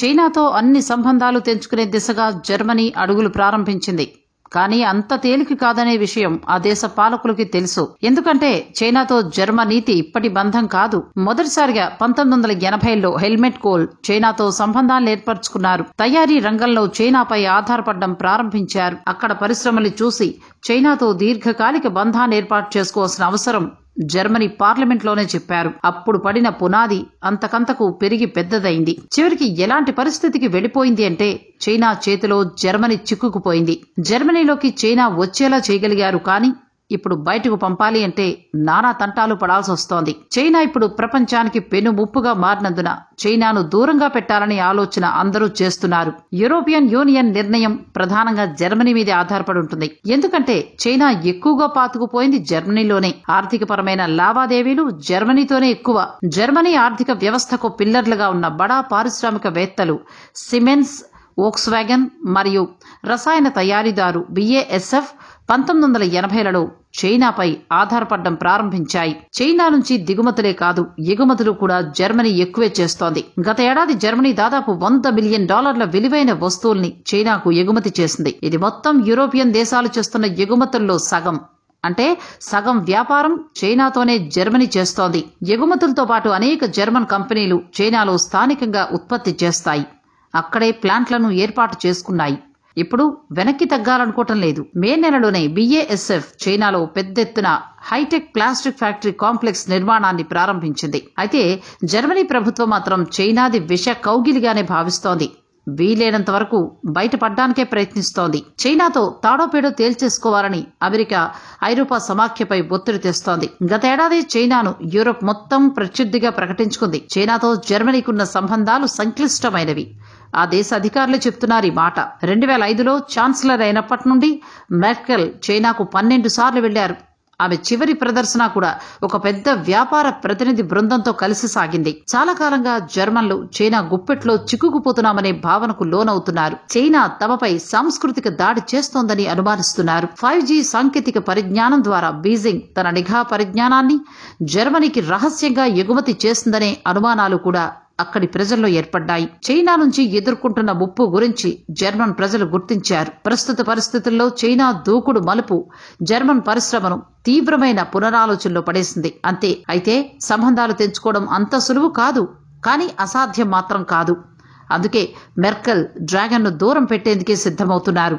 చైనాతో అన్ని సంబంధాలు తెంచుకునే దిశగా జర్మనీ అడుగులు ప్రారంభించింది కానీ అంత తేలిక కాదనే విషయం ఆ దేశ పాలకులకి తెలుసు ఎందుకంటే చైనాతో జర్మనీతి ఇప్పటి బంధం కాదు మొదటిసారిగా పంతొమ్మిది వందల ఎనభైలో హెల్మెట్ కోల్ చైనాతో సంబంధాలు ఏర్పరచుకున్నారు తయారీ రంగంలో చైనాపై ఆధారపడడం ప్రారంభించారు అక్కడ పరిశ్రమలు చూసి చైనాతో దీర్ఘకాలిక బంధాన్ని ఏర్పాటు చేసుకోవాల్సిన అవసరం జర్మనీ పార్లమెంట్లోనే చెప్పారు అప్పుడు పడిన పునాది అంతకంతకు పెరిగి పెద్దదైంది చివరికి ఎలాంటి పరిస్థితికి వెళ్లిపోయింది అంటే చైనా చేతిలో జర్మనీ చిక్కుకుపోయింది జర్మనీలోకి చైనా వచ్చేలా చేయగలిగారు కానీ ఇప్పుడు బయటకు పంపాలి అంటే నానా తంటాలు పడాల్సి వస్తోంది చైనా ఇప్పుడు ప్రపంచానికి పెను ముప్పుగా మారినందున చైనాను దూరంగా పెట్టాలని ఆలోచన అందరూ చేస్తున్నారు యూరోపియన్ యూనియన్ నిర్ణయం ప్రధానంగా జర్మనీ మీద ఆధారపడి ఉంటుంది ఎందుకంటే చైనా ఎక్కువగా పాతుకుపోయింది జర్మనీలోనే ఆర్థికపరమైన లావాదేవీలు జర్మనీతోనే ఎక్కువ జర్మనీ ఆర్థిక వ్యవస్థకు పిల్లర్లుగా ఉన్న బడా పారిశ్రామికవేత్తలు సిమెన్స్ వోక్స్వ్యాగన్ మరియు రసాయన తయారీదారు బిఏఎస్ఎఫ్ పంతొమ్మిది వందల ఎనభైలలో చైనాపై ఆధారపడడం ప్రారంభించాయి చైనా నుంచి దిగుమతులే కాదు ఎగుమతులు కూడా జర్మనీ ఎక్కువే చేస్తోంది గత ఏడాది జర్మనీ దాదాపు వంద బిలియన్ డాలర్ల విలువైన వస్తువుల్ని చైనాకు ఎగుమతి చేసింది ఇది మొత్తం యూరోపియన్ దేశాలు చేస్తున్న ఎగుమతుల్లో సగం అంటే సగం వ్యాపారం చైనాతోనే జర్మనీ చేస్తోంది ఎగుమతులతో పాటు అనేక జర్మన్ కంపెనీలు చైనాలో స్థానికంగా ఉత్పత్తి చేస్తాయి అక్కడే ప్లాంట్లను ఏర్పాటు చేసుకున్నాయి ఇప్పుడు వెనక్కి తగ్గాలనుకోవటం లేదు మే నెలలోనే బిఏఎస్ఎఫ్ చైనాలో పెద్ద ఎత్తున హైటెక్ ప్లాస్టిక్ ఫ్యాక్టరీ కాంప్లెక్స్ నిర్మాణాన్ని ప్రారంభించింది అయితే జర్మనీ ప్రభుత్వం మాత్రం చైనాది విష కౌగిలిగానే భావిస్తోంది వీలైనంత వరకు బయటపడ్డానికే ప్రయత్నిస్తోంది చైనాతో తాడోపేడో తేల్చేసుకోవాలని అమెరికా ఐరోపా సమాఖ్యపై ఒత్తిడి తెస్తోంది గతేడాది చైనాను యూరోప్ మొత్తం ప్రత్యర్థిగా ప్రకటించుకుంది చైనాతో జర్మనీకున్న సంబంధాలు సంక్లిష్టమైనవి ఆ దేశ అధికారులు చెప్తున్నారు ఈ మాట రెండు వేల ఐదులో ఛాన్సలర్ అయినప్పటి నుండి మెర్కెల్ చైనాకు పన్నెండు సార్లు వెళ్లారు ఆమె చివరి ప్రదర్శన కూడా ఒక పెద్ద వ్యాపార ప్రతినిధి బృందంతో కలిసి సాగింది చాలా కాలంగా జర్మన్లు చైనా గుప్పెట్లో చిక్కుకుపోతున్నామనే భావనకు లోనవుతున్నారు చైనా తమపై సాంస్కృతిక దాడి చేస్తోందని అనుమానిస్తున్నారు ఫైవ్ జీ సాంకేతిక పరిజ్ఞానం ద్వారా బీజింగ్ తన నిఘా పరిజ్ఞానాన్ని జర్మనీకి రహస్యంగా ఎగుమతి చేస్తుందనే అనుమానాలు కూడా అక్కడి ప్రజల్లో ఏర్పడ్డాయి చైనా నుంచి ఎదుర్కొంటున్న ముప్పు గురించి జర్మన్ ప్రజలు గుర్తించారు ప్రస్తుత పరిస్థితుల్లో చైనా దూకుడు మలుపు జర్మన్ పరిశ్రమను తీవ్రమైన పునరాలోచనలో పడేసింది అంతే అయితే సంబంధాలు తెంచుకోవడం అంత సులువు కాదు కానీ అసాధ్యం మాత్రం కాదు అందుకే మెర్కల్ డ్రాగన్ను దూరం పెట్టేందుకే సిద్ధమవుతున్నారు